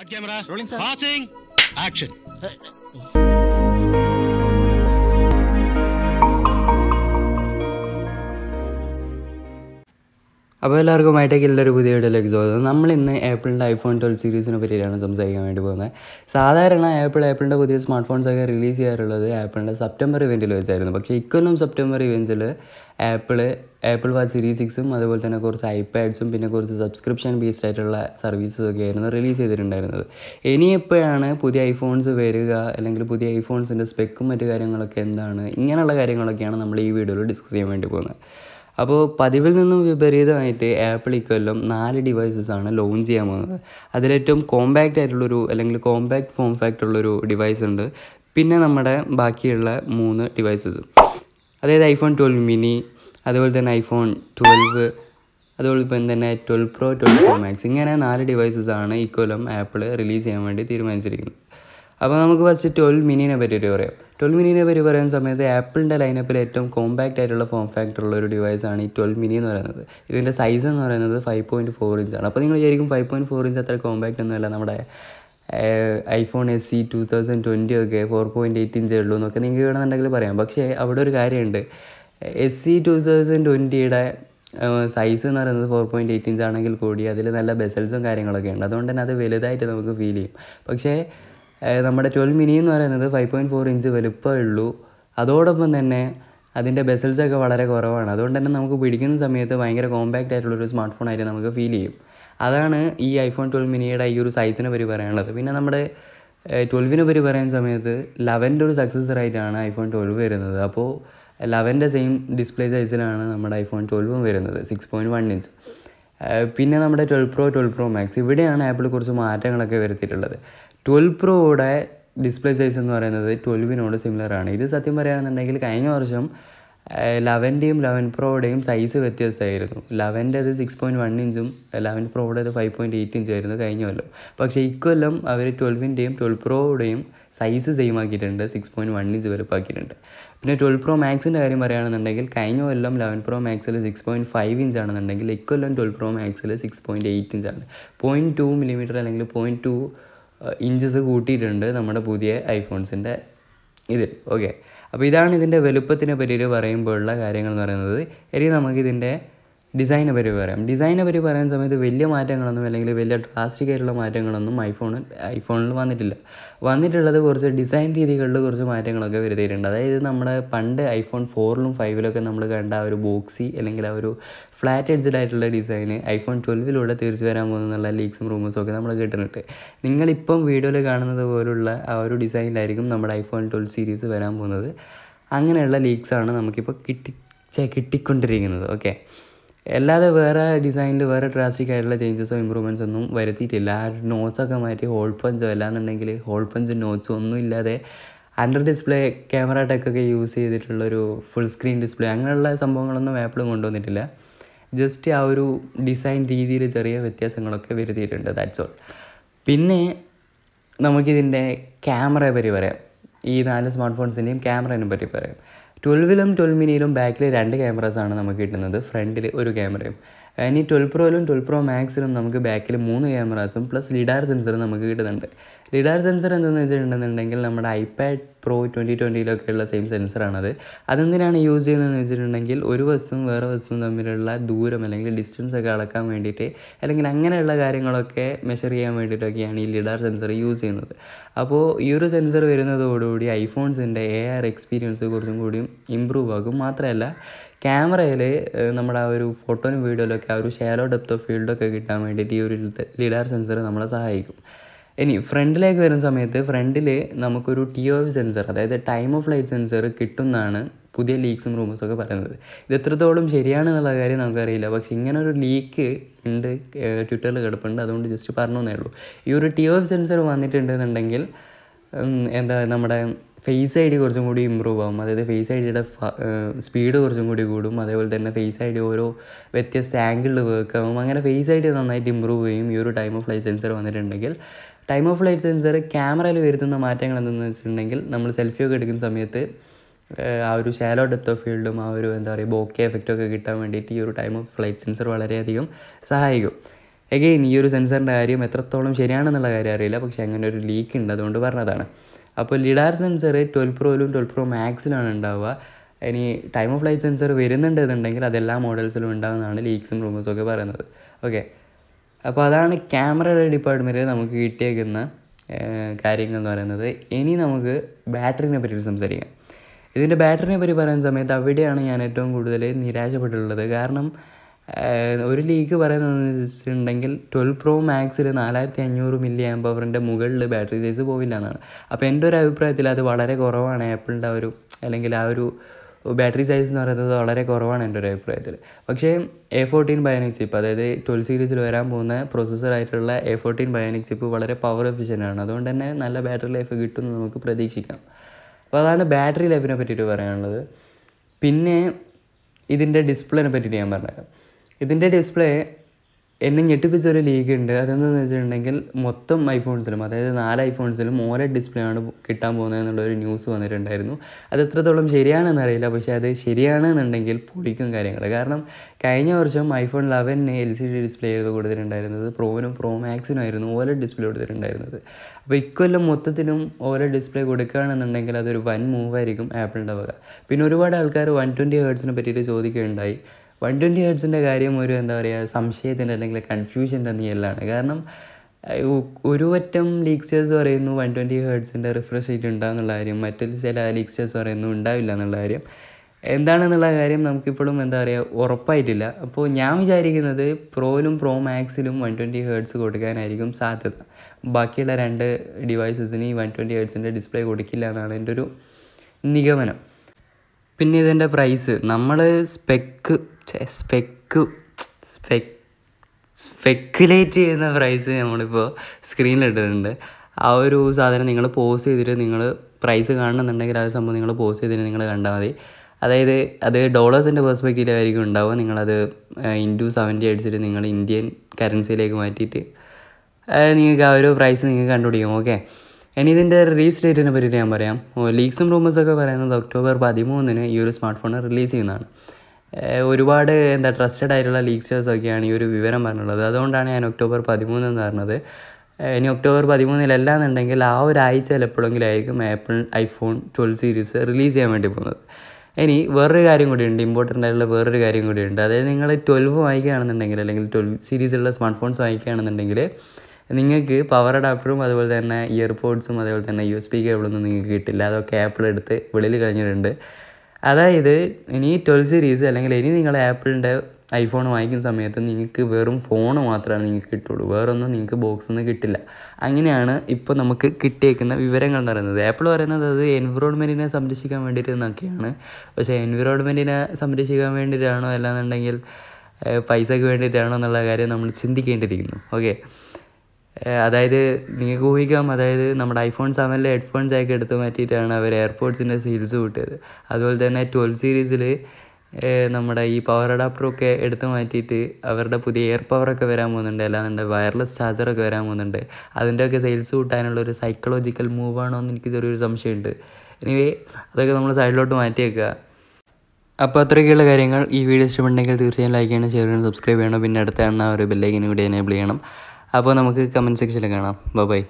cut camera rolling sir passing action അപ്പോൾ എല്ലാവർക്കും hi tech എല്ലാവരും പുതിയ വീഡിയോയിലേക്ക് സ്വാഗതം നമ്മൾ ഇന്ന് ആപ്പിളിൻ്റെ ഐഫോൺ ട്വൽവ് സീരീസിനെ പറ്റിയിട്ടാണ് സംസാരിക്കാൻ വേണ്ടി പോകുന്നത് സാധാരണ ആപ്പിൾ ആപ്പിളിൻ്റെ പുതിയ സ്മാർട്ട് ഫോൺസൊക്കെ റിലീസ് ചെയ്യാറുള്ളത് ആപ്പിളിൻ്റെ സെപ്റ്റംബർ ഇവൻറ്റിൽ വെച്ചായിരുന്നു പക്ഷേ ഇക്കൊല്ലം സെപ്റ്റംബർ ഇവൻറ്റിൽ ആപ്പിൾ ആപ്പിൾ വാച്ച് സീരീസ് സിക്സും അതുപോലെ തന്നെ കുറച്ച് ഐപാഡ്സും പിന്നെ കുറച്ച് സബ്സ്ക്രിപ്ഷൻ ബേസ്ഡ് ആയിട്ടുള്ള സർവീസസും ഒക്കെ ആയിരുന്നു റിലീസ് ചെയ്തിട്ടുണ്ടായിരുന്നത് ഇനി എപ്പോഴാണ് പുതിയ ഐഫോൺസ് വരിക അല്ലെങ്കിൽ പുതിയ ഐഫോൺസിൻ്റെ സ്പെക്കും മറ്റു കാര്യങ്ങളൊക്കെ എന്താണ് ഇങ്ങനെയുള്ള കാര്യങ്ങളൊക്കെയാണ് നമ്മൾ ഈ വീഡിയോയിൽ ഡിസ്കസ് ചെയ്യാൻ വേണ്ടി പോകുന്നത് അപ്പോൾ പതിവിൽ നിന്നും വിപരീതമായിട്ട് ആപ്പിൾ ഇക്കൊല്ലം നാല് ഡിവൈസസാണ് ലോഞ്ച് ചെയ്യാൻ പോകുന്നത് അതിലേറ്റവും കോമ്പാക്റ്റ് ആയിട്ടുള്ളൊരു അല്ലെങ്കിൽ കോമ്പാക്റ്റ് ഫോം ഫാക്റ്റ് ഉള്ളൊരു ഡിവൈസ് ഉണ്ട് പിന്നെ നമ്മുടെ ബാക്കിയുള്ള മൂന്ന് ഡിവൈസസ് അതായത് ഐഫോൺ ട്വൽവ് മിനി അതുപോലെ തന്നെ ഐഫോൺ ട്വൽവ് അതുപോലെ ഇപ്പം തന്നെ twelve pro twelve pro max ഇങ്ങനെ നാല് ഡിവൈസസാണ് ഇക്കൊല്ലം ആപ്പിൾ റിലീസ് ചെയ്യാൻ വേണ്ടി തീരുമാനിച്ചിരിക്കുന്നത് അപ്പോൾ നമുക്ക് ഫസ്റ്റ് ട്വൽവ് മിനിനെ പറ്റിയിട്ട് പറയാം ട്വൽവ് മിനിനെ പറ്റി പറയുന്ന സമയത്ത് ആപ്പിളിൻ്റെ ലൈനപ്പിൽ ഏറ്റവും കോമ്പാക്റ്റ് ആയിട്ടുള്ള ഫോം ഫാക്ടർ ഉള്ള ഒരു ആണ് ഈ ട്വൽവ് മിനി എന്ന് പറയുന്നത് ഇതിൻ്റെ സൈസ് എന്ന് പറയുന്നത് ഫൈവ് പോയിൻറ്റ് ഫോർ ഇഞ്ചാണ് അപ്പോൾ നിങ്ങൾ വിചാരിക്കും ഫൈവ് പോയിൻറ്റ് ഫോർ ഇഞ്ച് അത്ര കോമ്പാക്റ്റ് ഒന്നുമല്ല നമ്മുടെ iPhone S E two thousand twenty ഒക്കെ ഫോർ പോയിൻറ്റ് എയ്റ്റ് ഇഞ്ചേ ഉള്ളൂ എന്നൊക്കെ നിങ്ങൾക്ക് വേണമെന്നുണ്ടെങ്കിൽ പറയാം പക്ഷേ അവിടെ ഒരു കാര്യമുണ്ട് എസ് സി ടു തൗസൻഡ് ട്വൻറ്റിയുടെ സൈസ് എന്ന് പറയുന്നത് ഫോർ പോയിൻറ്റ് എയ്റ്റ് ഇഞ്ച് ആണെങ്കിൽ കൂടി അതിൽ നല്ല ബെസൽസും കാര്യങ്ങളൊക്കെ ഉണ്ട് അതുകൊണ്ട് തന്നെ അത് വലുതായിട്ട് നമുക്ക് ഫീൽ ചെയ്യും പക്ഷേ നമ്മുടെ ട്വൽവ് മിനി എന്ന് പറയുന്നത് ഫൈവ് പോയിൻറ്റ് ഫോർ ഇഞ്ച് വലുപ്പമേ ഉള്ളൂ അതോടൊപ്പം തന്നെ അതിൻ്റെ ബെസൽസൊക്കെ വളരെ കുറവാണ് അതുകൊണ്ട് തന്നെ നമുക്ക് പിടിക്കുന്ന സമയത്ത് ഭയങ്കര കോമ്പാക്റ്റ് ഒരു സ്മാർട്ട് ഫോൺ ആയിട്ട് നമുക്ക് ഫീൽ ചെയ്യും അതാണ് ഈ ഐഫോൺ ട്വൽവ് മിനിയുടെ ഈ ഒരു സൈസിനെ പറ്റി പറയാനുള്ളത് പിന്നെ നമ്മുടെ ട്വൽവിനെ പറ്റി പറയുന്ന സമയത്ത് ലെവൻ്റെ ഒരു സക്സസർ ആയിട്ടാണ് ഐഫോൺ ട്വൽവ് വരുന്നത് അപ്പോൾ ലെവൻ്റെ സെയിം ഡിസ്പ്ലേ സൈസിലാണ് നമ്മുടെ ഐഫോൺ ട്വൽവും വരുന്നത് സിക്സ് പോയിൻറ്റ് വൺ ഇഞ്ച് പിന്നെ നമ്മുടെ twelve pro twelve pro max ഇവിടെയാണ് ആപ്പിൾ കുറച്ച് മാറ്റങ്ങളൊക്കെ വരുത്തിയിട്ടുള്ളത് ട്വൽവ് പ്രോയുടെ ഡിസ്പ്ലേ സൈസ് എന്ന് പറയുന്നത് ട്വൽവിനോട് സിമിലർ ആണ് ഇത് സത്യം പറയുകയാണെന്നുണ്ടെങ്കിൽ കഴിഞ്ഞ വർഷം ലെവൻ്റെയും ലെവൻ പ്രോയുടെയും സൈസ് വ്യത്യസ്തമായിരുന്നു ലെവൻ്റെ അത് സിക്സ് പോയിൻറ്റ് വൺ ഇഞ്ചും ലെവൻ പ്രോയുടെ അത് ഫൈവ് പോയിൻറ്റ് എയ്റ്റ് ഇഞ്ചും ആയിരുന്നു കഴിഞ്ഞ കൊല്ലം പക്ഷേ ഇക്കൊല്ലം അവർ ട്വൽവിൻ്റെയും ട്വൽവ് പ്രോയുടെയും സൈസ് സെയിം ആക്കിയിട്ടുണ്ട് സിക്സ് പോയിൻറ്റ് വൺ ഇഞ്ച് വലുപ്പാക്കിയിട്ടുണ്ട് പിന്നെ ട്വൽവ് പ്രോ മാക്സിൻ്റെ കാര്യം പറയുകയാണെന്നുണ്ടെങ്കിൽ കഴിഞ്ഞ കൊല്ലം ലെവൻ പ്രോ മാക്സിൽ സിക്സ് പോയിൻറ്റ് ഫൈവ് ഇഞ്ച് ആണെന്നുണ്ടെങ്കിൽ ഇക്കൊല്ലം ട്വൽവ് പ്രോ മാക്സിൽ സിക്സ് പോയിൻറ്റ് എയ്റ്റ് ഇഞ്ചാണ് പോയിൻറ്റ് ടു മില്ലിമീറ്റർ അല്ലെങ്കിൽ പോയിൻറ്റ് ടു ഇഞ്ചസ് കൂട്ടിയിട്ടുണ്ട് നമ്മുടെ പുതിയ ഐഫോൺസിൻ്റെ ഇതിൽ ഓക്കെ അപ്പോൾ ഇതാണ് ഇതിൻ്റെ വലുപ്പത്തിനെ പറ്റിയിട്ട് പറയുമ്പോഴുള്ള കാര്യങ്ങൾ എന്ന് പറയുന്നത് ഇനി നമുക്കിതിൻ്റെ ഡിസൈനെ പറ്റി പറയാം ഡിസൈനെ പറ്റി പറയുന്ന സമയത്ത് വലിയ മാറ്റങ്ങളൊന്നും അല്ലെങ്കിൽ വലിയ ഡ്രാസ്റ്റിക് ആയിട്ടുള്ള മാറ്റങ്ങളൊന്നും ഐഫോണിൽ ഐഫോണിൽ വന്നിട്ടില്ല വന്നിട്ടുള്ളത് കുറച്ച് ഡിസൈൻ രീതികളിൽ കുറച്ച് മാറ്റങ്ങളൊക്കെ വരുത്തിയിട്ടുണ്ട് അതായത് നമ്മുടെ പണ്ട് ഐഫോൺ ഫോറിലും ഫൈവിലൊക്കെ നമ്മൾ കണ്ട ആ ഒരു ബോക്സി അല്ലെങ്കിൽ ആ ഒരു ഫ്ലാറ്റ് എഡ്ജഡ് ആയിട്ടുള്ള ഡിസൈൻ ഐഫോൺ ട്വൽവിലൂടെ തിരിച്ചു വരാൻ പോകുന്നുള്ള ലീക്സും റൂമേഴ്സും ഒക്കെ നമ്മൾ കിട്ടുന്നുണ്ട് നിങ്ങളിപ്പം വീഡിയോയിൽ കാണുന്നത് പോലുള്ള ആ ഒരു ഡിസൈനിലായിരിക്കും നമ്മുടെ ഐഫോൺ ട്വൽവ് സീരീസ് വരാൻ പോകുന്നത് അങ്ങനെയുള്ള ലീക്സാണ് നമുക്കിപ്പോൾ കിട്ടി കിട്ടിക്കൊണ്ടിരിക്കുന്നത് ഓക്കെ അല്ലാതെ വേറെ ഡിസൈനിൽ വേറെ ഡ്രാസ്റ്റിക് ആയിട്ടുള്ള ചേഞ്ചസോ ഇമ്പ്രൂവ്മെൻറ്റ്സ് ഒന്നും വരുത്തിയിട്ടില്ല ആ നോട്ട്സൊക്കെ മാറ്റി ഹോൾ പഞ്ചോ അല്ലാന്നുണ്ടെങ്കിൽ ഹോൾ പഞ്ച് നോട്ട്സോ ഒന്നും ഇല്ലാതെ അണ്ടർ ഡിസ്പ്ലേ ക്യാമറ ടെക്കൊക്കെ യൂസ് ചെയ്തിട്ടുള്ളൊരു ഫുൾ സ്ക്രീൻ ഡിസ്പ്ലേ അങ്ങനെയുള്ള സംഭവങ്ങളൊന്നും ആപ്പിൾ കൊണ്ടുവന്നിട്ടില്ല ജസ്റ്റ് ആ ഒരു ഡിസൈൻ രീതിയിൽ ചെറിയ വ്യത്യാസങ്ങളൊക്കെ വരുത്തിയിട്ടുണ്ട് ദാറ്റ്സ് ഓൾ പിന്നെ നമുക്കിതിൻ്റെ ക്യാമറയെ പറ്റി പറയാം ഈ നാല് സ്മാർട്ട് ഫോൺസിൻ്റെയും ക്യാമറേനെ പറ്റി പറയാം ട്വൽവിലും ട്വൽവ് മിനിയിലും ബാക്കിൽ രണ്ട് ആണ് നമുക്ക് കിട്ടുന്നത് ഫ്രണ്ടിൽ ഒരു ക്യാമറയും ഇനി ട്വൽവ് പ്രോയിലും ട്വൽവ് പ്രോ മാക്സിലും നമുക്ക് ബാക്കിൽ മൂന്ന് ക്യാമറാസും പ്ലസ് ലിഡാർ സെൻസറും നമുക്ക് കിട്ടുന്നുണ്ട് ലിഡാർ സെൻസർ എന്തെന്ന് വെച്ചിട്ടുണ്ടെന്നുണ്ടെങ്കിൽ നമ്മുടെ ഐപാഡ് പ്രോ ട്വൻറ്റി ട്വൻറ്റിയിലൊക്കെ ഉള്ള സെയിം സെൻസറാണത് അതെന്തിനാണ് യൂസ് ചെയ്യുന്നതെന്ന് വെച്ചിട്ടുണ്ടെങ്കിൽ ഒരു വസ്തുവും വേറെ വസ്തുവും തമ്മിലുള്ള ദൂരം അല്ലെങ്കിൽ ഡിസ്റ്റൻസ് ഒക്കെ അളക്കാൻ വേണ്ടിയിട്ട് അല്ലെങ്കിൽ അങ്ങനെയുള്ള കാര്യങ്ങളൊക്കെ മെഷർ ചെയ്യാൻ വേണ്ടിയിട്ടൊക്കെയാണ് ഈ ലിഡാർ സെൻസർ യൂസ് ചെയ്യുന്നത് അപ്പോൾ ഈ ഒരു സെൻസർ വരുന്നതോടുകൂടി ഐഫോൺസിൻ്റെ എ ആർ എക്സ്പീരിയൻസ് കുറച്ചും കൂടിയും ഇമ്പ്രൂവ് ആകും മാത്രമല്ല ക്യാമറയിൽ നമ്മുടെ ആ ഒരു ഫോട്ടോനും വീഡിയോയിലൊക്കെ ആ ഒരു ഷാലോ ഡെപ്ത് ഓഫ് ഫീൽഡൊക്കെ കിട്ടാൻ വേണ്ടിയിട്ട് ഈ ഒരു ലിഡാർ സെൻസർ നമ്മളെ സഹായിക്കും ഇനി ഫ്രണ്ടിലേക്ക് വരുന്ന സമയത്ത് ഫ്രണ്ടിൽ നമുക്കൊരു ടി ഒ എഫ് സെൻസർ അതായത് ടൈം ഓഫ് ലൈറ്റ് സെൻസർ കിട്ടുന്നതാണ് പുതിയ ലീക്സും റൂമേഴ്സും ഒക്കെ പറയുന്നത് ഇത് എത്രത്തോളം ശരിയാണെന്നുള്ള കാര്യം നമുക്കറിയില്ല പക്ഷേ ഇങ്ങനെ ഒരു ലീക്ക് ഉണ്ട് ട്വിറ്ററിൽ കിടപ്പുണ്ട് അതുകൊണ്ട് ജസ്റ്റ് പറഞ്ഞു എന്നേ ഉള്ളൂ ഈ ഒരു ടി ഒ എഫ് സെൻസർ വന്നിട്ടുണ്ടെന്നുണ്ടെങ്കിൽ എന്താ നമ്മുടെ ഫേസ് ഐ ഡി കുറച്ചും കൂടി ഇമ്പ്രൂവ് ആകും അതായത് ഫേസ് ഐ ഡിയുടെ സ്പീഡ് കുറച്ചും കൂടി കൂടും അതേപോലെ തന്നെ ഫേസ് ഐ ഡി ഓരോ വ്യത്യസ്ത ആംഗിളിൽ വർക്ക് ആകും അങ്ങനെ ഫേസ് ഐ ഡി നന്നായിട്ട് ഇമ്പ്രൂവ് ചെയ്യും ഈ ഒരു ടൈം ഓഫ് ലൈറ്റ് സെൻസർ വന്നിട്ടുണ്ടെങ്കിൽ ടൈം ഓഫ് ലൈറ്റ് സെൻസർ ക്യാമറയിൽ വരുത്തുന്ന മാറ്റങ്ങൾ എന്തെന്ന് വെച്ചിട്ടുണ്ടെങ്കിൽ നമ്മൾ സെൽഫി ഒക്കെ എടുക്കുന്ന സമയത്ത് ആ ഒരു ഷാലോ ഡെപ്ത് ഓഫ് ഫീൽഡും ആ ഒരു എന്താ പറയുക ബോക്കെ ഒക്കെ കിട്ടാൻ വേണ്ടിയിട്ട് ഈ ഒരു ടൈം ഓഫ് ഫ്ലൈറ്റ് സെൻസർ വളരെയധികം സഹായിക്കും എഗെയിൻ ഈ ഒരു സെൻസറിൻ്റെ കാര്യം എത്രത്തോളം ശരിയാണെന്നുള്ള കാര്യം അറിയില്ല പക്ഷേ അങ്ങനെ ഒരു ലീക്ക് ഉണ്ട് അതുകൊണ്ട് പറഞ്ഞതാണ് അപ്പോൾ ലിഡാർ സെൻസർ ട്വൽവ് പ്രോയിലും ട്വൽവ് പ്രോ മാക്സിലാണ് ഉണ്ടാവുക ഇനി ടൈം ഓഫ് ലൈഫ് സെൻസർ വരുന്നുണ്ട് എന്നുണ്ടെങ്കിൽ അതെല്ലാ മോഡൽസിലും ഉണ്ടാകുന്നതാണ് ലീക്സും റൂമേഴ്സും ഒക്കെ പറയുന്നത് ഓക്കെ അപ്പോൾ അതാണ് ക്യാമറയുടെ ഡിപ്പാർട്ട്മെൻറ്റിൽ നമുക്ക് കിട്ടിയേക്കുന്ന കാര്യങ്ങൾ എന്ന് പറയുന്നത് ഇനി നമുക്ക് ബാറ്ററിനെ പറ്റി സംസാരിക്കാം ഇതിൻ്റെ ബാറ്ററിനെ പറ്റി പറയുന്ന സമയത്ത് അവിടെയാണ് ഞാൻ ഏറ്റവും കൂടുതൽ നിരാശപ്പെട്ടിട്ടുള്ളത് കാരണം ഒരു ലീഗ് പറയുന്നതെന്നുവെച്ചിട്ടുണ്ടെങ്കിൽ ട്വൽവ് പ്രോ മാക്സിൽ നാലായിരത്തി അഞ്ഞൂറ് മില്ലി ആം പവറിൻ്റെ മുകളിൽ ബാറ്ററി സൈസ് പോവില്ല എന്നാണ് അപ്പോൾ എൻ്റെ ഒരു അഭിപ്രായത്തിൽ അത് വളരെ കുറവാണ് ആപ്പിളിൻ്റെ ഒരു അല്ലെങ്കിൽ ആ ഒരു ബാറ്ററി സൈസ് എന്ന് പറയുന്നത് വളരെ കുറവാണ് എൻ്റെ ഒരു അഭിപ്രായത്തിൽ പക്ഷേ എ ഫോർട്ടീൻ ബയോനിക് ചിപ്പ് അതായത് ട്വൽവ് സീരീസിൽ വരാൻ പോകുന്ന പ്രോസസ്സറായിട്ടുള്ള എ ഫോർട്ടീൻ ബയോനിക് ചിപ്പ് വളരെ പവർ എഫിഷ്യൻ്റ് ആണ് അതുകൊണ്ട് തന്നെ നല്ല ബാറ്ററി ലൈഫ് കിട്ടുമെന്ന് നമുക്ക് പ്രതീക്ഷിക്കാം അപ്പോൾ അതാണ് ബാറ്ററി ലൈഫിനെ പറ്റിയിട്ട് പറയാനുള്ളത് പിന്നെ ഇതിൻ്റെ ഡിസ്പ്ലേനെ പറ്റിയിട്ട് ഞാൻ പറഞ്ഞുതരാം ഇതിൻ്റെ ഡിസ്പ്ലേ എന്നെ ഞെട്ടിപ്പിച്ചൊരു ലീഗ് ഉണ്ട് അതെന്ന് വെച്ചിട്ടുണ്ടെങ്കിൽ മൊത്തം ഐഫോൺസിലും അതായത് നാല് ഐഫോൺസിലും ഓരോ ഡിസ്പ്ലേ ആണ് കിട്ടാൻ പോകുന്നതെന്നുള്ളൊരു ന്യൂസ് വന്നിട്ടുണ്ടായിരുന്നു അത് എത്രത്തോളം ശരിയാണെന്നറിയില്ല പക്ഷേ അത് ശരിയാണെന്നുണ്ടെങ്കിൽ പൊളിക്കും കാര്യങ്ങൾ കാരണം കഴിഞ്ഞ വർഷം ഐഫോൺ ലെവനിന് എൽ സി ഡി ഡിസ്പ്ലേ ചെയ്ത് കൊടുത്തിട്ടുണ്ടായിരുന്നത് പ്രോവിനും പ്രോ മാക്സിനും ആയിരുന്നു ഓരോ ഡിസ്പ്ലേ കൊടുത്തിട്ടുണ്ടായിരുന്നത് അപ്പോൾ ഇക്കൊല്ലം മൊത്തത്തിലും ഓരോ ഡിസ്പ്ലേ കൊടുക്കുകയാണെന്നുണ്ടെങ്കിൽ അതൊരു വൻ മൂവായിരിക്കും വക പിന്നെ ഒരുപാട് ആൾക്കാർ വൺ ട്വൻറ്റി ഹേർട്സിനെ പറ്റിയിട്ട് ചോദിക്കുകയുണ്ടായി വൺ ട്വൻറ്റി ഹേർട്സിൻ്റെ കാര്യം ഒരു എന്താ പറയുക സംശയത്തിൻ്റെ അല്ലെങ്കിൽ കൺഫ്യൂഷൻ്റെ നീയലാണ് കാരണം ഒരു പറ്റം ലീക്സ്റ്റേഴ്സ് പറയുന്നു വൺ ട്വൻറ്റി ഹേർട്സിൻ്റെ റിഫ്രഷ് റേറ്റ് ഉണ്ടാകുന്നുള്ള കാര്യം മറ്റൊരു ചില ലീക്സ്റ്റേഴ്സ് പറയുന്നു ഉണ്ടാവില്ല എന്നുള്ള കാര്യം എന്താണെന്നുള്ള കാര്യം നമുക്കിപ്പോഴും എന്താ പറയുക ഉറപ്പായിട്ടില്ല അപ്പോൾ ഞാൻ വിചാരിക്കുന്നത് പ്രോയിലും പ്രോ മാക്സിലും വൺ ട്വൻറ്റി ഹേർട്സ് കൊടുക്കാനായിരിക്കും സാധ്യത ബാക്കിയുള്ള രണ്ട് ഡിവൈസസിന് ഈ വൺ ട്വൻറ്റി ഹേർട്സിൻ്റെ ഡിസ്പ്ലേ കൊടുക്കില്ല എന്നാണ് എൻ്റെ ഒരു നിഗമനം പിന്നെ ഇതിൻ്റെ പ്രൈസ് നമ്മൾ സ്പെക്ക് സ്പെക്കു സ്പെക് സ്പെക്കുലേറ്റ് ചെയ്യുന്ന പ്രൈസ് നമ്മളിപ്പോൾ സ്ക്രീനിലിട്ടിട്ടുണ്ട് ആ ഒരു സാധനം നിങ്ങൾ പോസ് ചെയ്തിട്ട് നിങ്ങൾ പ്രൈസ് കാണണമെന്നുണ്ടെങ്കിൽ ആ ഒരു സംഭവം നിങ്ങൾ പോസ് ചെയ്തിട്ട് നിങ്ങൾ കണ്ടാൽ മതി അതായത് അത് ഡോളേഴ്സിൻ്റെ പെർസ്പെക്റ്റീവിലായിരിക്കും ഉണ്ടാവുക നിങ്ങളത് ഇൻറ്റു സെവൻറ്റി അടിച്ചിട്ട് നിങ്ങൾ ഇന്ത്യൻ കറൻസിയിലേക്ക് മാറ്റിയിട്ട് നിങ്ങൾക്ക് ആ ഒരു പ്രൈസ് നിങ്ങൾക്ക് കണ്ടുപിടിക്കും ഓക്കെ ഇനി ഇതിൻ്റെ റിലീസ് ഡേറ്റിനെ പറ്റിയിട്ട് ഞാൻ പറയാം ലീക്സും റൂമേഴ്സൊക്കെ പറയുന്നത് ഒക്ടോബർ പതിമൂന്നിന് ഈ ഒരു സ്മാർട്ട് ഫോൺ റിലീസ് ചെയ്യുന്നതാണ് ഒരുപാട് എന്താ ട്രസ്റ്റഡ് ആയിട്ടുള്ള ഒക്കെയാണ് ഈ ഒരു വിവരം പറഞ്ഞുള്ളത് അതുകൊണ്ടാണ് ഞാൻ ഒക്ടോബർ പതിമൂന്ന് എന്ന് പറഞ്ഞത് ഇനി ഒക്ടോബർ പതിമൂന്നിലല്ല എന്നുണ്ടെങ്കിൽ ആ ഒരാഴ്ച എപ്പോഴെങ്കിലും Apple iPhone twelve series release ചെയ്യാൻ വേണ്ടി പോകുന്നത് ഇനി വേറൊരു കാര്യം കൂടിയുണ്ട് ഇമ്പോർട്ടൻ്റ് ആയിട്ടുള്ള വേറൊരു കാര്യം കൂടിയുണ്ട് അതായത് നിങ്ങൾ ട്വൽവ് വാങ്ങിക്കുകയാണെന്നുണ്ടെങ്കിൽ അല്ലെങ്കിൽ ട്വൽവ് സീരീസുള്ള സ്മാർട്ട് ഫോൺസ് വാങ്ങിക്കുകയാണെന്നുണ്ടെങ്കിൽ നിങ്ങൾക്ക് പവർ അഡാപ്റ്ററും അതുപോലെ തന്നെ ഇയർപോഡ്സും അതുപോലെ തന്നെ യു എസ് പി കേബിളൊന്നും നിങ്ങൾക്ക് കിട്ടില്ല അതൊക്കെ ആപ്പിൾ എടുത്ത് വെളിയിൽ കഴിഞ്ഞിട്ടുണ്ട് അതായത് ഇനി ട്വൽവ് സീരീസ് അല്ലെങ്കിൽ ഇനി നിങ്ങൾ ആപ്പിളിൻ്റെ ഐഫോൺ വാങ്ങിക്കുന്ന സമയത്ത് നിങ്ങൾക്ക് വെറും ഫോൺ മാത്രമാണ് നിങ്ങൾക്ക് കിട്ടുള്ളൂ വേറൊന്നും നിങ്ങൾക്ക് ബോക്സിൽ ഒന്നും കിട്ടില്ല അങ്ങനെയാണ് ഇപ്പോൾ നമുക്ക് കിട്ടിയേക്കുന്ന വിവരങ്ങൾ എന്ന് പറയുന്നത് ആപ്പിൾ പറയുന്നത് അത് എൻവിറോൺമെൻറ്റിനെ സംരക്ഷിക്കാൻ വേണ്ടിയിട്ട് എന്നൊക്കെയാണ് പക്ഷേ എൻവിറോൺമെൻറ്റിനെ സംരക്ഷിക്കാൻ വേണ്ടിയിട്ടാണോ അല്ലാന്നുണ്ടെങ്കിൽ പൈസയ്ക്ക് വേണ്ടിയിട്ടാണോ എന്നുള്ള കാര്യം നമ്മൾ ചിന്തിക്കേണ്ടിയിരിക്കുന്നു ഓക്കെ അതായത് നിങ്ങൾക്ക് ഊഹിക്കാം അതായത് നമ്മുടെ ഐഫോൺ സെവനിലെ ഹെഡ്ഫോൺസൊക്കെ എടുത്തു മാറ്റിയിട്ടാണ് അവർ എയർപോഡ്സിൻ്റെ സീൽസ് കൂട്ടിയത് അതുപോലെ തന്നെ ട്വൽവ് സീരീസിൽ നമ്മുടെ ഈ പവർ അഡാപ്റ്ററൊക്കെ എടുത്തു മാറ്റിയിട്ട് അവരുടെ പുതിയ എയർ പവറൊക്കെ വരാൻ പോകുന്നുണ്ട് അല്ലാതെ വയർലെസ് ചാർജറൊക്കെ വരാൻ പോകുന്നുണ്ട് അതിൻ്റെയൊക്കെ സെയിൽസ് കൂട്ടാനുള്ള ഒരു സൈക്കോളജിക്കൽ മൂവാണോ എന്ന് എനിക്ക് ചെറിയൊരു സംശയമുണ്ട് എനിവേ അതൊക്കെ നമ്മൾ സൈഡിലോട്ട് മാറ്റി വെക്കുക അപ്പോൾ അത്രയൊക്കെയുള്ള കാര്യങ്ങൾ ഈ വീഡിയോ ഇഷ്ടമുണ്ടെങ്കിൽ തീർച്ചയായും ലൈക്ക് ചെയ്യണം ഷെയർ ചെയ്യണം സബ്സ്ക്രൈബ് ചെയ്യണം പിന്നെ അടുത്ത എണ്ണ ഒരു ബെല്ലൈക്കിനും കൂടി എനേബിൾ ചെയ്യണം അപ്പോൾ നമുക്ക് കമൻറ്റ് സെക്ഷനിൽ കാണാം ബൈ